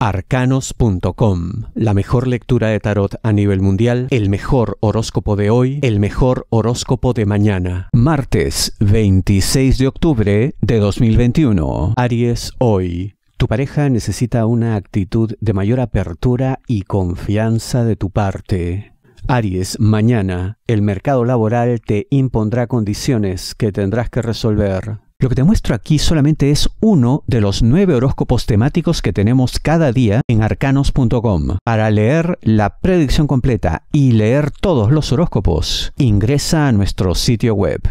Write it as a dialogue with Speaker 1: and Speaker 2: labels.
Speaker 1: arcanos.com. La mejor lectura de tarot a nivel mundial, el mejor horóscopo de hoy, el mejor horóscopo de mañana. Martes 26 de octubre de 2021. Aries hoy. Tu pareja necesita una actitud de mayor apertura y confianza de tu parte. Aries, mañana el mercado laboral te impondrá condiciones que tendrás que resolver. Lo que te muestro aquí solamente es uno de los nueve horóscopos temáticos que tenemos cada día en arcanos.com. Para leer la predicción completa y leer todos los horóscopos, ingresa a nuestro sitio web